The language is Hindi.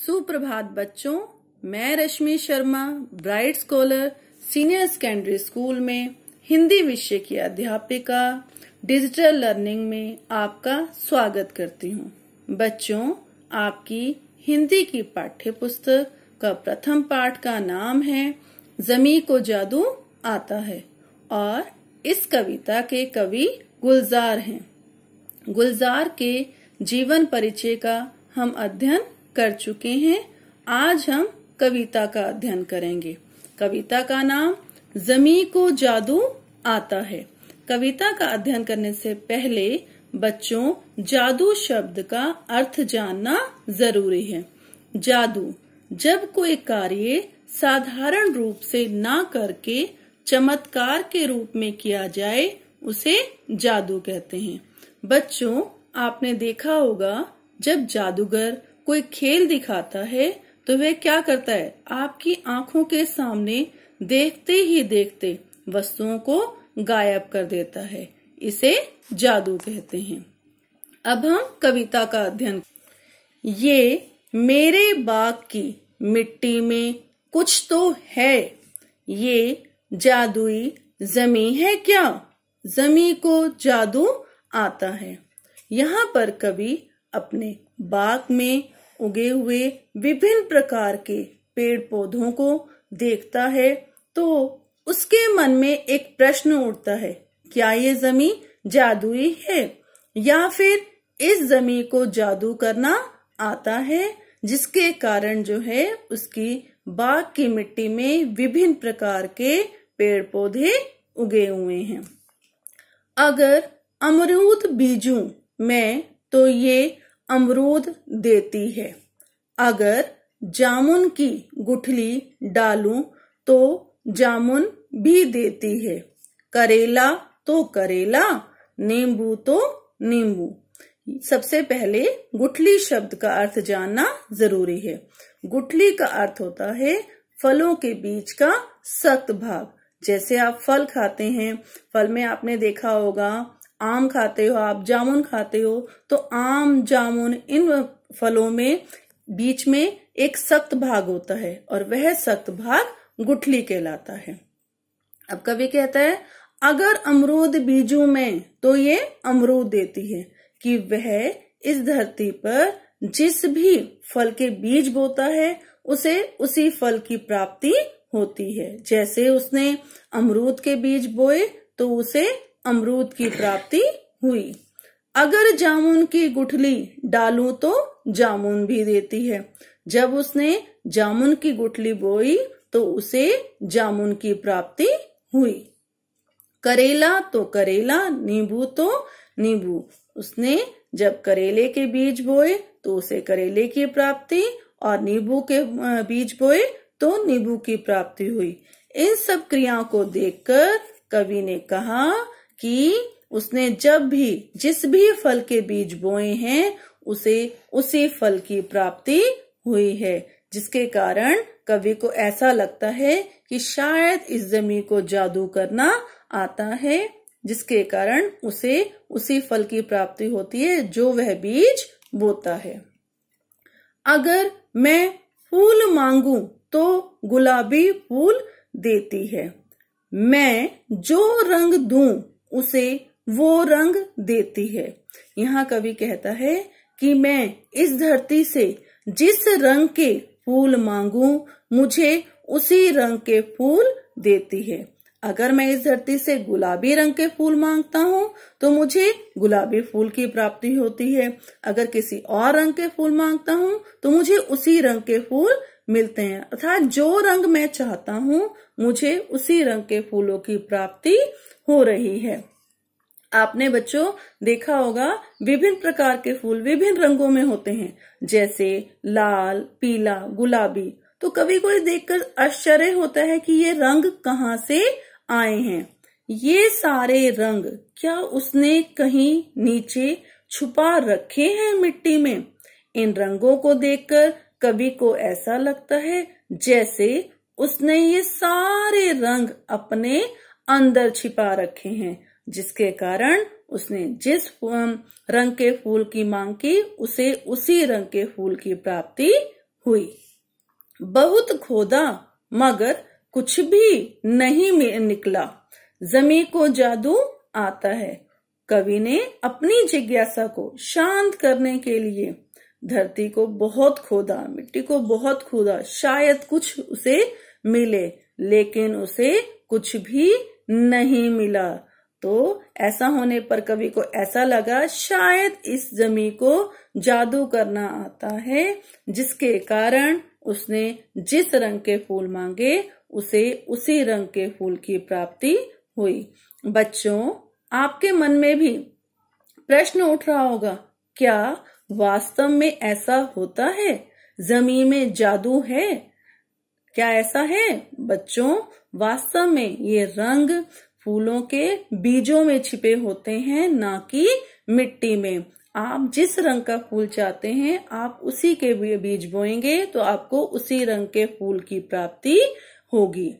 सुप्रभात बच्चों मैं Rashmi Sharma Bright Scholar Senior Secondary School में हिंदी विषय की अध्यापिका डिजिटल लर्निंग में आपका स्वागत करती हूँ बच्चों आपकी हिंदी की पाठ्य पुस्तक का प्रथम पाठ का नाम है जमी को जादू आता है और इस कविता के कवि गुलजार हैं गुलजार के जीवन परिचय का हम अध्ययन कर चुके हैं आज हम कविता का अध्ययन करेंगे कविता का नाम जमी को जादू आता है कविता का अध्ययन करने से पहले बच्चों जादू शब्द का अर्थ जानना जरूरी है जादू जब कोई कार्य साधारण रूप से ना करके चमत्कार के रूप में किया जाए उसे जादू कहते हैं बच्चों आपने देखा होगा जब जादूगर कोई खेल दिखाता है तो वह क्या करता है आपकी आंखों के सामने देखते ही देखते वस्तुओं को गायब कर देता है इसे जादू कहते हैं अब हम कविता का अध्ययन ये मेरे बाग की मिट्टी में कुछ तो है ये जादुई जमी है क्या जमी को जादू आता है यहाँ पर कवि अपने बाग में उगे हुए विभिन्न प्रकार के पेड़ पौधों को देखता है तो उसके मन में एक प्रश्न उठता है क्या ये जमी जादुई है या फिर इस जमी को जादू करना आता है जिसके कारण जो है उसकी बाग की मिट्टी में विभिन्न प्रकार के पेड़ पौधे उगे हुए हैं अगर अमरूद बीजू में तो ये अमरूद देती है अगर जामुन की गुठली डालू तो जामुन भी देती है करेला तो करेला नींबू तो नींबू सबसे पहले गुठली शब्द का अर्थ जानना जरूरी है गुठली का अर्थ होता है फलों के बीच का सख्त भाग जैसे आप फल खाते हैं फल में आपने देखा होगा आम खाते हो आप जामुन खाते हो तो आम जामुन इन फलों में बीच में एक सख्त भाग होता है और वह सख्त भाग गुठली कहलाता है अब कवि कहता है अगर अमरूद बीजों में तो ये अमरूद देती है कि वह इस धरती पर जिस भी फल के बीज बोता है उसे उसी फल की प्राप्ति होती है जैसे उसने अमरूद के बीज बोए तो उसे अमरूद की प्राप्ति हुई अगर जामुन की गुठली डालू तो जामुन भी देती है जब उसने जामुन की गुठली बोई तो उसे जामुन की प्राप्ति हुई करेला तो करेला नींबू तो नींबू उसने जब करेले के बीज बोए तो उसे करेले की प्राप्ति और नींबू के बीज बोए तो नींबू की प्राप्ति हुई इन सब क्रियाओं को देखकर कवि ने कहा कि उसने जब भी जिस भी फल के बीज बोए हैं उसे उसी फल की प्राप्ति हुई है जिसके कारण कवि को ऐसा लगता है कि शायद इस जमीन को जादू करना आता है जिसके कारण उसे उसी फल की प्राप्ति होती है जो वह बीज बोता है अगर मैं फूल मांगू तो गुलाबी फूल देती है मैं जो रंग दूं उसे वो रंग देती है यहाँ कवि कहता है कि मैं इस धरती से जिस रंग के फूल मांगू मुझे उसी रंग के फूल देती है अगर मैं इस धरती से गुलाबी रंग के फूल मांगता हूँ तो मुझे गुलाबी फूल की प्राप्ति होती है अगर किसी और रंग के फूल मांगता हूँ तो मुझे उसी रंग के फूल मिलते हैं अर्थात जो रंग मैं चाहता हूं मुझे उसी रंग के फूलों की प्राप्ति हो रही है आपने बच्चों देखा होगा विभिन्न प्रकार के फूल विभिन्न रंगों में होते हैं जैसे लाल पीला गुलाबी तो कभी कोई देखकर आश्चर्य होता है कि ये रंग कहाँ से आए हैं ये सारे रंग क्या उसने कहीं नीचे छुपा रखे हैं मिट्टी में इन रंगों को देखकर कवि को ऐसा लगता है जैसे उसने ये सारे रंग अपने अंदर छिपा रखे हैं जिसके कारण उसने जिस रंग के फूल की मांग की उसे उसी रंग के फूल की प्राप्ति हुई बहुत खोदा मगर कुछ भी नहीं निकला जमी को जादू आता है कवि ने अपनी जिज्ञासा को शांत करने के लिए धरती को बहुत खोदा मिट्टी को बहुत खोदा शायद कुछ उसे मिले लेकिन उसे कुछ भी नहीं मिला तो ऐसा होने पर कवि को ऐसा लगा शायद इस जमी को जादू करना आता है जिसके कारण उसने जिस रंग के फूल मांगे उसे उसी रंग के फूल की प्राप्ति हुई बच्चों आपके मन में भी प्रश्न उठ रहा होगा क्या वास्तव में ऐसा होता है जमीन में जादू है क्या ऐसा है बच्चों वास्तव में ये रंग फूलों के बीजों में छिपे होते हैं ना कि मिट्टी में आप जिस रंग का फूल चाहते हैं आप उसी के बीज बोएंगे तो आपको उसी रंग के फूल की प्राप्ति होगी